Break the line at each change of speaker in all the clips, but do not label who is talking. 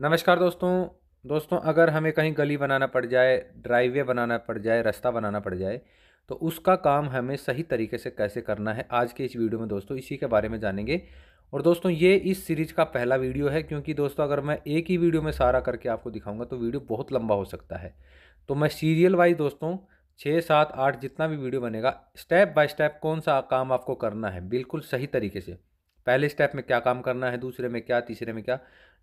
नमस्कार दोस्तों दोस्तों अगर हमें कहीं गली बनाना पड़ जाए ड्राइववे बनाना पड़ जाए रास्ता बनाना पड़ जाए तो उसका काम हमें सही तरीके से कैसे करना है आज के इस वीडियो में दोस्तों इसी के बारे में जानेंगे और दोस्तों ये इस सीरीज़ का पहला वीडियो है क्योंकि दोस्तों अगर मैं एक ही वीडियो में सारा करके आपको दिखाऊँगा तो वीडियो बहुत लंबा हो सकता है तो मैं सीरियल वाइज दोस्तों छः सात आठ जितना भी वीडियो बनेगा स्टेप बाय स्टेप कौन सा काम आपको करना है बिल्कुल सही तरीके से पहले स्टेप में क्या काम करना है दूसरे में क्या तीसरे में क्या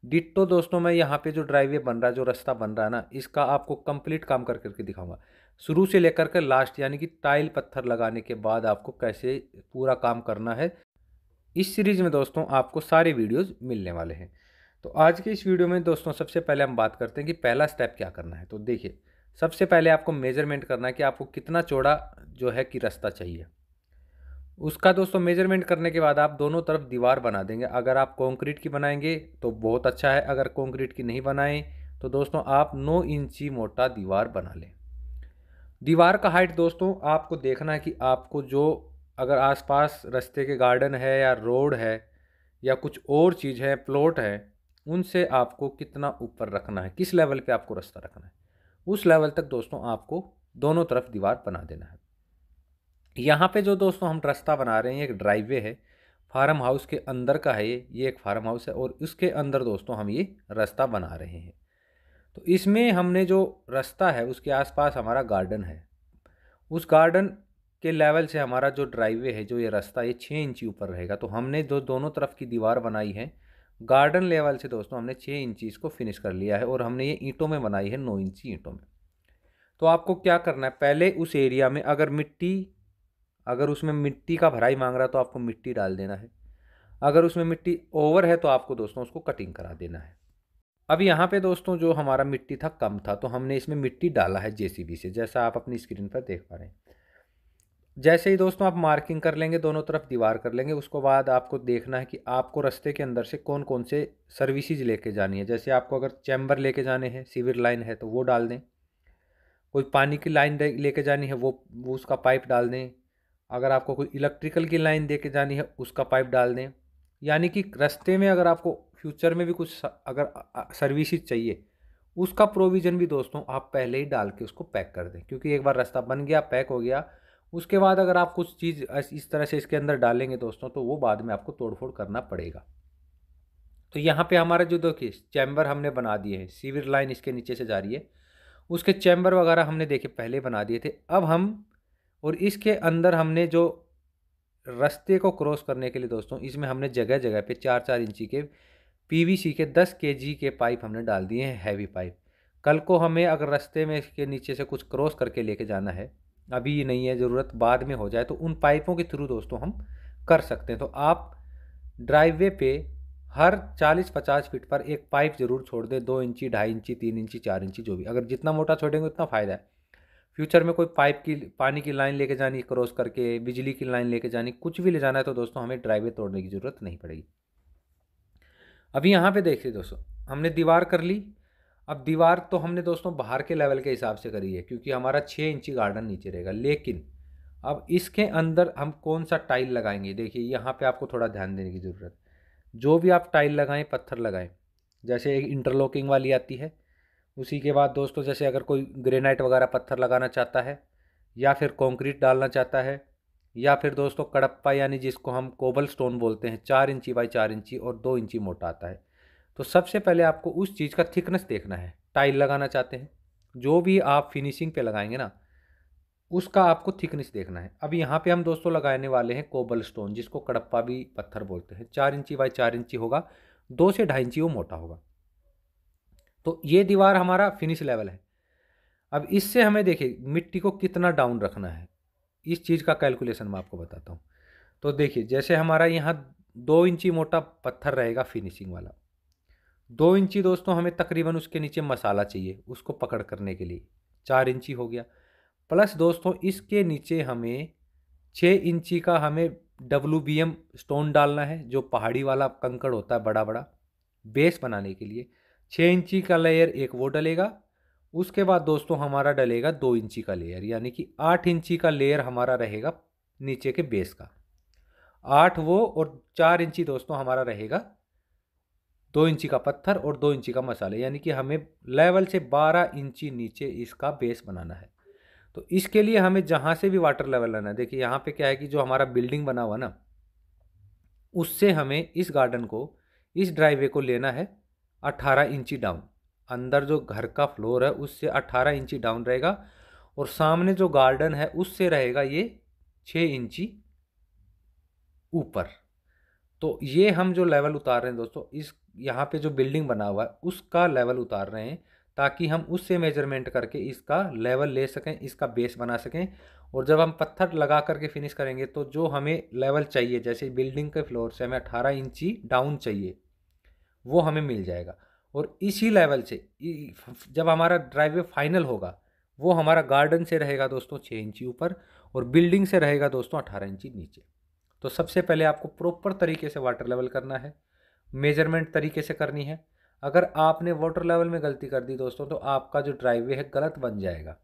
डिट्टो दोस्तों मैं यहाँ पे जो ड्राइवे बन रहा है जो रास्ता बन रहा है ना इसका आपको कंप्लीट काम कर करके दिखाऊंगा शुरू से लेकर के लास्ट यानी कि टाइल पत्थर लगाने के बाद आपको कैसे पूरा काम करना है इस सीरीज़ में दोस्तों आपको सारे वीडियोज़ मिलने वाले हैं तो आज के इस वीडियो में दोस्तों सबसे पहले हम बात करते हैं कि पहला स्टेप क्या करना है तो देखिए सबसे पहले आपको मेजरमेंट करना है कि आपको कितना चौड़ा जो है कि रास्ता चाहिए उसका दोस्तों मेजरमेंट करने के बाद आप दोनों तरफ दीवार बना देंगे अगर आप कंक्रीट की बनाएंगे तो बहुत अच्छा है अगर कंक्रीट की नहीं बनाएं तो दोस्तों आप 9 इंची मोटा दीवार बना लें दीवार का हाइट दोस्तों आपको देखना है कि आपको जो अगर आसपास रास्ते के गार्डन है या रोड है या कुछ और चीज़ है प्लॉट है उनसे आपको कितना ऊपर रखना है किस लेवल पे आपको रास्ता रखना है उस लेवल तक दोस्तों आपको दोनों तरफ दीवार बना देना है यहाँ पे जो दोस्तों हम रास्ता बना रहे हैं एक ड्राइवे है फार्म हाउस के अंदर का है ये ये एक फार्म हाउस है और उसके अंदर दोस्तों हम ये रास्ता बना रहे हैं तो इसमें हमने जो रास्ता है उसके आसपास हमारा गार्डन है उस गार्डन के लेवल से हमारा जो ड्राइवे है जो ये रास्ता ये छः इंची ऊपर रहेगा तो हमने जो दोनों तरफ की दीवार बनाई है गार्डन लेवल से दोस्तों हमने छः इंची इसको फिनिश कर लिया है और हमने ये ईंटों में बनाई है नौ इंची ईंटों में तो आपको क्या करना है पहले उस एरिया में अगर मिट्टी अगर उसमें मिट्टी का भराई मांग रहा है तो आपको मिट्टी डाल देना है अगर उसमें मिट्टी ओवर है तो आपको दोस्तों उसको कटिंग करा देना है अब यहाँ पे दोस्तों जो हमारा मिट्टी था कम था तो हमने इसमें मिट्टी डाला है जेसीबी से जैसा आप अपनी स्क्रीन पर देख पा रहे हैं जैसे ही दोस्तों आप मार्किंग कर लेंगे दोनों तरफ दीवार कर लेंगे उसको बाद आपको देखना है कि आपको रस्ते के अंदर से कौन कौन से सर्विसेज लेके जानी है जैसे आपको अगर चैम्बर लेके जाने हैं सिविर लाइन है तो वो डाल दें कोई पानी की लाइन लेके जानी है वो वो उसका पाइप डाल दें अगर आपको कोई इलेक्ट्रिकल की लाइन दे के जानी है उसका पाइप डाल दें यानी कि रस्ते में अगर आपको फ्यूचर में भी कुछ अगर सर्विसेज चाहिए उसका प्रोविज़न भी दोस्तों आप पहले ही डाल के उसको पैक कर दें क्योंकि एक बार रास्ता बन गया पैक हो गया उसके बाद अगर आप कुछ चीज़ इस तरह से इसके अंदर डालेंगे दोस्तों तो वो बाद में आपको तोड़फोड़ करना पड़ेगा तो यहाँ पे हमारा जो देखिए चैम्बर हमने बना दिए हैं सीवर लाइन इसके नीचे से जा रही है उसके चैम्बर वगैरह हमने देखे पहले बना दिए थे अब हम और इसके अंदर हमने जो रास्ते को क्रॉस करने के लिए दोस्तों इसमें हमने जगह जगह पे चार चार इंची के पीवीसी के दस के जी के पाइप हमने डाल दिए हैं हैवी पाइप कल को हमें अगर रास्ते में इसके नीचे से कुछ क्रॉस करके लेके जाना है अभी ये नहीं है ज़रूरत बाद में हो जाए तो उन पाइपों के थ्रू दोस्तों हम कर सकते हैं तो आप ड्राइववे पे हर 40-50 फीट पर एक पाइप ज़रूर छोड़ दें दो इंची ढाई इंची तीन इंची चार इंची जो भी अगर जितना मोटा छोड़ेंगे उतना फ़ायदा है फ्यूचर में कोई पाइप की पानी की लाइन लेके जानी क्रॉस करके बिजली की लाइन लेके जानी कुछ भी ले जाना है तो दोस्तों हमें ड्राइवे तोड़ने की ज़रूरत नहीं पड़ेगी अभी यहाँ पे देखिए दोस्तों हमने दीवार कर ली अब दीवार तो हमने दोस्तों बाहर के लेवल के हिसाब से करी है क्योंकि हमारा छः इंची गार्डन नीचे रहेगा लेकिन अब इसके अंदर हम कौन सा टाइल लगाएंगे देखिए यहाँ पर आपको थोड़ा ध्यान देने की ज़रूरत जो भी आप टाइल लगाएं पत्थर लगाएं जैसे एक इंटरलॉकिंग वाली आती है उसी के बाद दोस्तों जैसे अगर कोई ग्रेनाइट वगैरह पत्थर लगाना चाहता है या फिर कंक्रीट डालना चाहता है या फिर दोस्तों कड़प्पा यानी जिसको हम कोबल स्टोन बोलते हैं चार इंची बाई चार इंची और दो इंची मोटा आता है तो सबसे पहले आपको उस चीज़ का थिकनेस देखना है टाइल लगाना चाहते हैं जो भी आप फिनिशिंग पे लगाएंगे ना उसका आपको थिकनेस देखना है अब यहाँ पे हम दोस्तों लगाने वाले हैं कोबल स्टोन जिसको कड़प्पा भी पत्थर बोलते हैं चार इंची बाई चार इंची होगा दो से ढाई इंची वो मोटा होगा तो ये दीवार हमारा फिनिश लेवल है अब इससे हमें देखिए मिट्टी को कितना डाउन रखना है इस चीज़ का कैलकुलेशन मैं आपको बताता हूँ तो देखिए जैसे हमारा यहाँ दो इंची मोटा पत्थर रहेगा फिनिशिंग वाला दो इंची दोस्तों हमें तकरीबन उसके नीचे मसाला चाहिए उसको पकड़ करने के लिए चार इंची हो गया प्लस दोस्तों इसके नीचे हमें छः इंची का हमें डब्लू बी एम स्टोन डालना है जो पहाड़ी वाला कंकड़ होता है बड़ा बड़ा बेस बनाने के लिए छः इंची का लेयर एक वो डलेगा उसके बाद दोस्तों हमारा डलेगा दो इंची का लेयर यानी कि आठ इंची का लेयर हमारा रहेगा नीचे के बेस का आठ वो और चार इंची दोस्तों हमारा रहेगा दो इंची का पत्थर और दो इंची का मसाले यानी कि हमें लेवल से बारह इंची नीचे इसका बेस बनाना है तो इसके लिए हमें जहाँ से भी वाटर लेवल लाना है देखिए यहाँ पे क्या है कि जो हमारा बिल्डिंग बना हुआ ना उससे हमें इस गार्डन को इस ड्राइवे को लेना है 18 इंची डाउन अंदर जो घर का फ्लोर है उससे 18 इंची डाउन रहेगा और सामने जो गार्डन है उससे रहेगा ये 6 इंची ऊपर तो ये हम जो लेवल उतार रहे हैं दोस्तों इस यहाँ पे जो बिल्डिंग बना हुआ है उसका लेवल उतार रहे हैं ताकि हम उससे मेजरमेंट करके इसका लेवल ले सकें इसका बेस बना सकें और जब हम पत्थर लगा करके फिनिश करेंगे तो जो हमें लेवल चाहिए जैसे बिल्डिंग के फ्लोर से हमें अट्ठारह इंची डाउन चाहिए वो हमें मिल जाएगा और इसी लेवल से जब हमारा ड्राइवे फाइनल होगा वो हमारा गार्डन से रहेगा दोस्तों छः इंची ऊपर और बिल्डिंग से रहेगा दोस्तों अठारह इंची नीचे तो सबसे पहले आपको प्रॉपर तरीके से वाटर लेवल करना है मेजरमेंट तरीके से करनी है अगर आपने वाटर लेवल में गलती कर दी दोस्तों तो आपका जो ड्राइवे है गलत बन जाएगा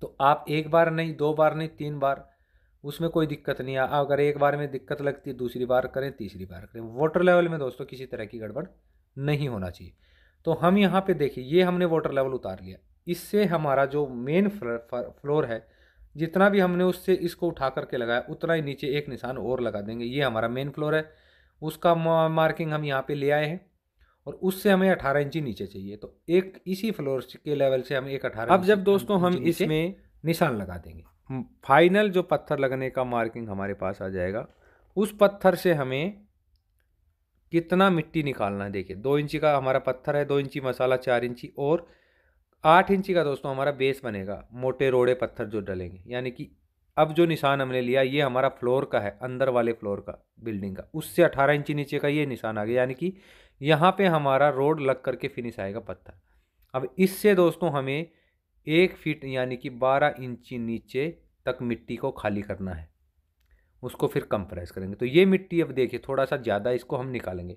तो आप एक बार नहीं दो बार नहीं तीन बार उसमें कोई दिक्कत नहीं है अगर एक बार में दिक्कत लगती है दूसरी बार करें तीसरी बार करें वाटर लेवल में दोस्तों किसी तरह की गड़बड़ नहीं होना चाहिए तो हम यहाँ पे देखिए ये हमने वाटर लेवल उतार लिया इससे हमारा जो मेन फ्लोर है जितना भी हमने उससे इसको उठा करके लगाया उतना ही नीचे एक निशान और लगा देंगे ये हमारा मेन फ्लोर है उसका मार्किंग हम यहाँ पे ले आए हैं और उससे हमें अठारह इंची नीचे चाहिए तो एक इसी फ्लोर के लेवल से हम एक अठारह अब जब दोस्तों हम इसमें निशान लगा देंगे फाइनल जो पत्थर लगने का मार्किंग हमारे पास आ जाएगा उस पत्थर से हमें कितना मिट्टी निकालना है देखिए दो इंची का हमारा पत्थर है दो इंची मसाला चार इंची और आठ इंची का दोस्तों हमारा बेस बनेगा मोटे रोड़े पत्थर जो डलेंगे यानी कि अब जो निशान हमने लिया ये हमारा फ्लोर का है अंदर वाले फ्लोर का बिल्डिंग का उससे अठारह इंची नीचे का ये निशान आ गया यानी कि यहाँ पर हमारा रोड लग करके फिनिश आएगा पत्थर अब इससे दोस्तों हमें एक फीट यानी कि बारह इंची नीचे तक मिट्टी को खाली करना है उसको फिर कंप्रेस करेंगे तो ये मिट्टी अब देखिए थोड़ा सा ज़्यादा इसको हम निकालेंगे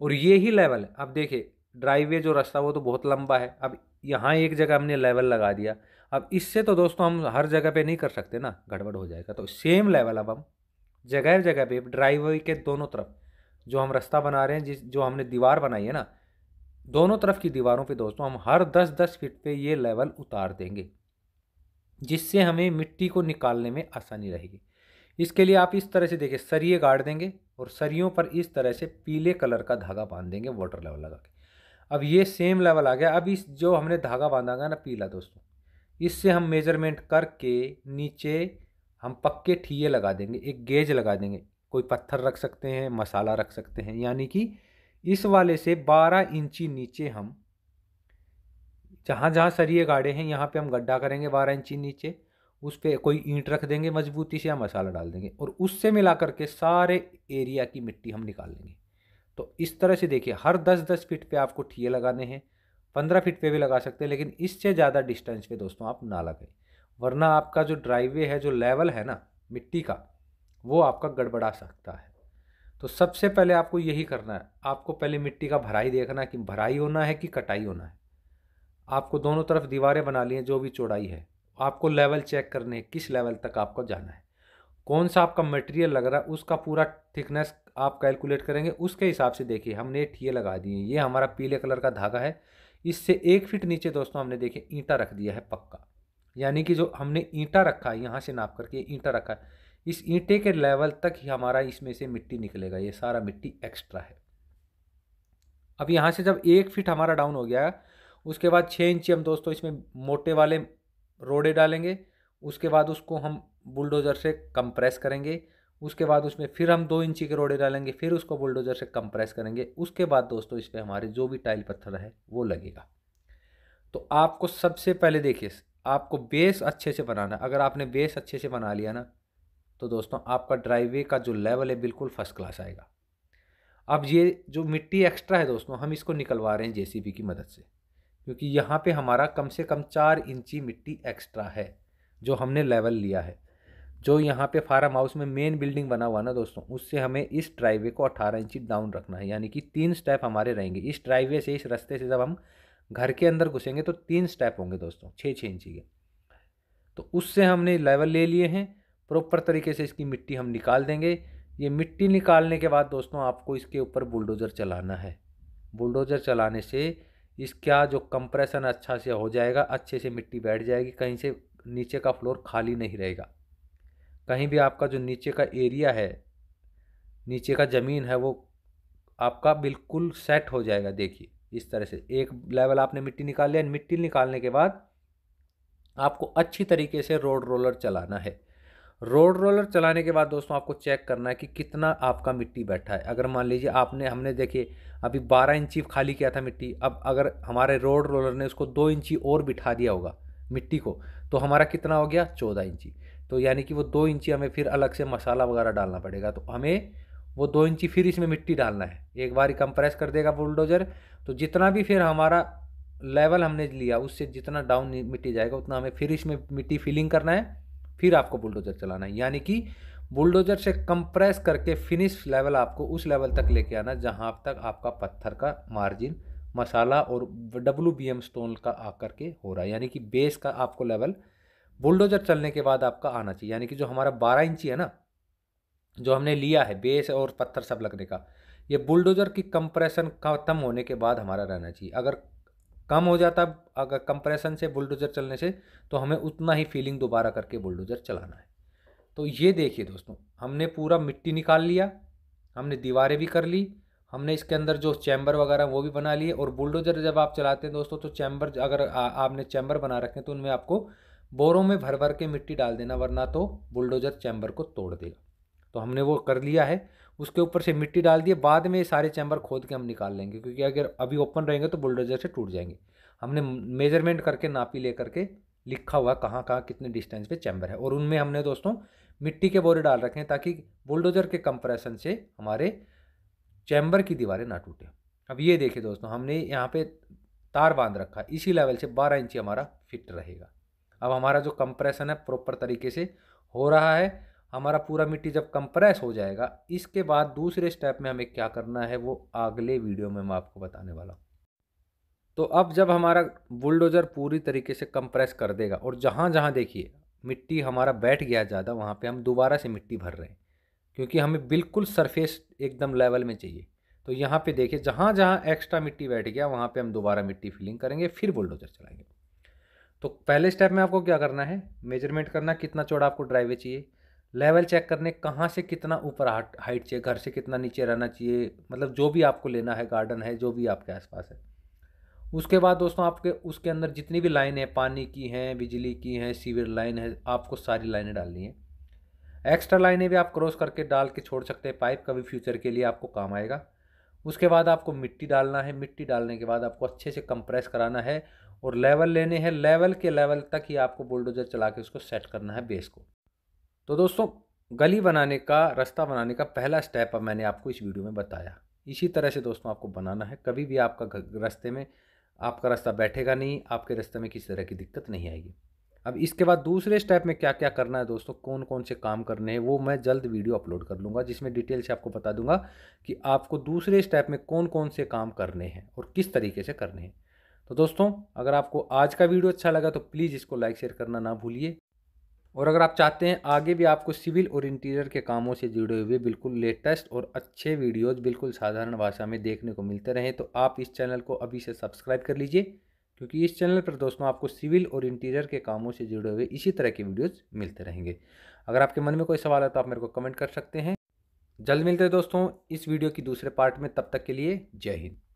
और ये ही लेवल है अब देखिए ड्राइवे जो रास्ता वो तो बहुत लंबा है अब यहाँ एक जगह हमने लेवल लगा दिया अब इससे तो दोस्तों हम हर जगह पे नहीं कर सकते ना गड़बड़ हो जाएगा तो सेम लेवल अब हम जगह जगह पे ड्राइवे के दोनों तरफ जो हम रास्ता बना रहे हैं जिस जो हमने दीवार बनाई है ना दोनों तरफ की दीवारों पे दोस्तों हम हर 10-10 फीट पे ये लेवल उतार देंगे जिससे हमें मिट्टी को निकालने में आसानी रहेगी इसके लिए आप इस तरह से देखिए सरिये गाड़ देंगे और सरियों पर इस तरह से पीले कलर का धागा बांध देंगे वाटर लेवल लगा के अब ये सेम लेवल आ गया अब इस जो हमने धागा बांधा गया ना पीला दोस्तों इससे हम मेजरमेंट करके नीचे हम पक्के ठीए लगा देंगे एक गेज लगा देंगे कोई पत्थर रख सकते हैं मसाला रख सकते हैं यानी कि इस वाले से 12 इंची नीचे हम जहाँ जहाँ सरिये गाड़े हैं यहाँ पे हम गड्ढा करेंगे 12 इंची नीचे उस पर कोई ईंट रख देंगे मजबूती से या मसाला डाल देंगे और उससे मिला करके सारे एरिया की मिट्टी हम निकाल लेंगे तो इस तरह से देखिए हर दस दस फीट पे आपको ठीए लगाने हैं पंद्रह फीट पे भी लगा सकते हैं लेकिन इससे ज़्यादा डिस्टेंस पे दोस्तों आप ना लगाएं वरना आपका जो ड्राइववे है जो लेवल है ना मिट्टी का वो आपका गड़बड़ा सकता है तो सबसे पहले आपको यही करना है आपको पहले मिट्टी का भराई देखना कि भराई होना है कि कटाई होना है आपको दोनों तरफ दीवारें बना ली हैं जो भी चौड़ाई है आपको लेवल चेक करने है किस लेवल तक आपको जाना है कौन सा आपका मटेरियल लग रहा है उसका पूरा थिकनेस आप कैलकुलेट करेंगे उसके हिसाब से देखिए हमने ठीए लगा दिए ये हमारा पीले कलर का धागा है इससे एक फिट नीचे दोस्तों हमने देखिए ईंटा रख दिया है पक्का यानी कि जो हमने ईंटा रखा है यहाँ से नाप करके ईंटा रखा है इस ईंटे के लेवल तक ही हमारा इसमें से मिट्टी निकलेगा ये सारा मिट्टी एक्स्ट्रा है अब यहाँ से जब एक फीट हमारा डाउन हो गया उसके बाद छः इंची हम दोस्तों इसमें मोटे वाले रोड़े डालेंगे उसके बाद उसको हम बुलडोज़र से कंप्रेस करेंगे उसके बाद उसमें फिर हम दो इंची के रोड़े डालेंगे फिर उसको बुलडोज़र से कंप्रेस करेंगे उसके बाद दोस्तों इस पर हमारे जो भी टाइल पत्थर है वो लगेगा तो आपको सबसे पहले देखिए आपको बेस अच्छे से बनाना अगर आपने बेस अच्छे से बना लिया ना तो दोस्तों आपका ड्राइवे का जो लेवल है बिल्कुल फर्स्ट क्लास आएगा अब ये जो मिट्टी एक्स्ट्रा है दोस्तों हम इसको निकलवा रहे हैं जेसीबी की मदद से क्योंकि यहाँ पे हमारा कम से कम चार इंची मिट्टी एक्स्ट्रा है जो हमने लेवल लिया है जो यहाँ पे फार्म हाउस में मेन बिल्डिंग बना हुआ ना दोस्तों उससे हमें इस ड्राइवे को अट्ठारह इंची डाउन रखना है यानी कि तीन स्टेप हमारे रहेंगे इस ड्राइवे से इस रास्ते से जब हम घर के अंदर घुसेंगे तो तीन स्टेप होंगे दोस्तों छः छः इंची के तो उससे हमने लेवल ले लिए हैं प्रॉपर तरीके से इसकी मिट्टी हम निकाल देंगे ये मिट्टी निकालने के बाद दोस्तों आपको इसके ऊपर बुलडोज़र चलाना है बुलडोज़र चलाने से इसका जो कंप्रेशन अच्छा से हो जाएगा अच्छे से मिट्टी बैठ जाएगी कहीं से नीचे का फ्लोर खाली नहीं रहेगा कहीं भी आपका जो नीचे का एरिया है नीचे का ज़मीन है वो आपका बिल्कुल सेट हो जाएगा देखिए इस तरह से एक लेवल आपने मिट्टी निकाल लिया मिट्टी निकालने के बाद आपको अच्छी तरीके से रोड रोलर चलाना है रोड रोलर चलाने के बाद दोस्तों आपको चेक करना है कि कितना आपका मिट्टी बैठा है अगर मान लीजिए आपने हमने देखिए अभी 12 इंची खाली किया था मिट्टी अब अगर हमारे रोड रोलर ने उसको दो इंची और बिठा दिया होगा मिट्टी को तो हमारा कितना हो गया चौदह इंची तो यानी कि वो दो इंची हमें फिर अलग से मसाला वगैरह डालना पड़ेगा तो हमें वो दो इंची फिर इसमें मिट्टी डालना है एक बार कंप्रेस कर देगा बुलडोजर तो जितना भी फिर हमारा लेवल हमने लिया उससे जितना डाउन मिट्टी जाएगा उतना हमें फिर इसमें मिट्टी फिलिंग करना है फिर आपको बुलडोजर चलाना है यानी कि बुलडोजर से कंप्रेस करके फिनिश लेवल आपको उस लेवल तक लेके आना जहाँ तक आपका पत्थर का मार्जिन मसाला और डब्लू बी एम स्टोन का आकर के हो रहा है यानी कि बेस का आपको लेवल बुलडोजर चलने के बाद आपका आना चाहिए यानी कि जो हमारा बारह इंची है ना जो हमने लिया है बेस और पत्थर सब लगने का ये बुलडोजर की कंप्रेशन खत्म होने के बाद हमारा रहना चाहिए अगर कम हो जाता अगर कंप्रेशन से बुलडोज़र चलने से तो हमें उतना ही फीलिंग दोबारा करके बुलडोज़र चलाना है तो ये देखिए दोस्तों हमने पूरा मिट्टी निकाल लिया हमने दीवारें भी कर ली हमने इसके अंदर जो चैम्बर वगैरह वो भी बना लिए और बुलडोज़र जब आप चलाते हैं दोस्तों तो चैम्बर अगर आ, आपने चैम्बर बना रखे हैं तो उनमें आपको बोरों में भर भर के मिट्टी डाल देना वरना तो बुलडोज़र चैम्बर को तोड़ देगा तो हमने वो कर लिया है उसके ऊपर से मिट्टी डाल दिए बाद में ये सारे चैम्बर खोद के हम निकाल लेंगे क्योंकि अगर अभी ओपन रहेंगे तो बुलडोजर से टूट जाएंगे हमने मेजरमेंट करके नापी ले करके लिखा हुआ कहाँ कहाँ कितने डिस्टेंस पे चैम्बर है और उनमें हमने दोस्तों मिट्टी के बोरे डाल रखे हैं ताकि बुलडोजर के कंप्रेशन से हमारे चैम्बर की दीवारें ना टूटे अब ये देखिए दोस्तों हमने यहाँ पे तार बांध रखा इसी लेवल से बारह इंची हमारा फिट रहेगा अब हमारा जो कंप्रेशन है प्रॉपर तरीके से हो रहा है हमारा पूरा मिट्टी जब कंप्रेस हो जाएगा इसके बाद दूसरे स्टेप में हमें क्या करना है वो अगले वीडियो में मैं आपको बताने वाला हूँ तो अब जब हमारा बुलडोज़र पूरी तरीके से कंप्रेस कर देगा और जहाँ जहाँ देखिए मिट्टी हमारा बैठ गया ज़्यादा वहाँ पे हम दोबारा से मिट्टी भर रहे हैं क्योंकि हमें बिल्कुल सरफेस एकदम लेवल में चाहिए तो यहाँ पे देखिए जहाँ जहाँ एक्स्ट्रा मिट्टी बैठ गया वहाँ पे हम दोबारा मिट्टी फिलिंग करेंगे फिर बुलडोज़र चलाएंगे तो पहले स्टेप में आपको क्या करना है मेजरमेंट करना कितना चौड़ा आपको ड्राइवे चाहिए लेवल चेक करने कहाँ से कितना ऊपर हाइट चाहिए घर से कितना नीचे रहना चाहिए मतलब जो भी आपको लेना है गार्डन है जो भी आपके आसपास है उसके बाद दोस्तों आपके उसके अंदर जितनी भी लाइन है पानी की हैं बिजली की हैं सीवर लाइन है आपको सारी लाइनें डालनी है एक्स्ट्रा लाइनें भी आप क्रॉस करके डाल के छोड़ सकते हैं पाइप का भी फ्यूचर के लिए आपको काम आएगा उसके बाद आपको मिट्टी डालना है मिट्टी डालने के बाद आपको अच्छे से कंप्रेस कराना है और लेवल लेने हैं लेवल के लेवल तक ही आपको बुलडोजर चला के उसको सेट करना है बेस को तो दोस्तों गली बनाने का रास्ता बनाने का पहला स्टेप अब मैंने आपको इस वीडियो में बताया इसी तरह से दोस्तों आपको बनाना है कभी भी आपका रास्ते में आपका रास्ता बैठेगा नहीं आपके रास्ते में किसी तरह की दिक्कत नहीं आएगी अब इसके बाद दूसरे स्टेप में क्या क्या करना है दोस्तों कौन कौन से काम करने हैं वो मैं जल्द वीडियो अपलोड कर लूँगा जिसमें डिटेल से आपको बता दूंगा कि आपको दूसरे स्टेप में कौन कौन से काम करने हैं और किस तरीके से करने हैं तो दोस्तों अगर आपको आज का वीडियो अच्छा लगा तो प्लीज़ इसको लाइक शेयर करना ना भूलिए और अगर आप चाहते हैं आगे भी आपको सिविल और इंटीरियर के कामों से जुड़े हुए बिल्कुल लेटेस्ट और अच्छे वीडियोस बिल्कुल साधारण भाषा में देखने को मिलते रहें तो आप इस चैनल को अभी से सब्सक्राइब कर लीजिए क्योंकि इस चैनल पर दोस्तों आपको सिविल और इंटीरियर के कामों से जुड़े हुए इसी तरह के वीडियोज़ मिलते रहेंगे अगर आपके मन में कोई सवाल है तो आप मेरे को कमेंट कर सकते हैं जल्द मिलते हैं दोस्तों इस वीडियो की दूसरे पार्ट में तब तक के लिए जय हिंद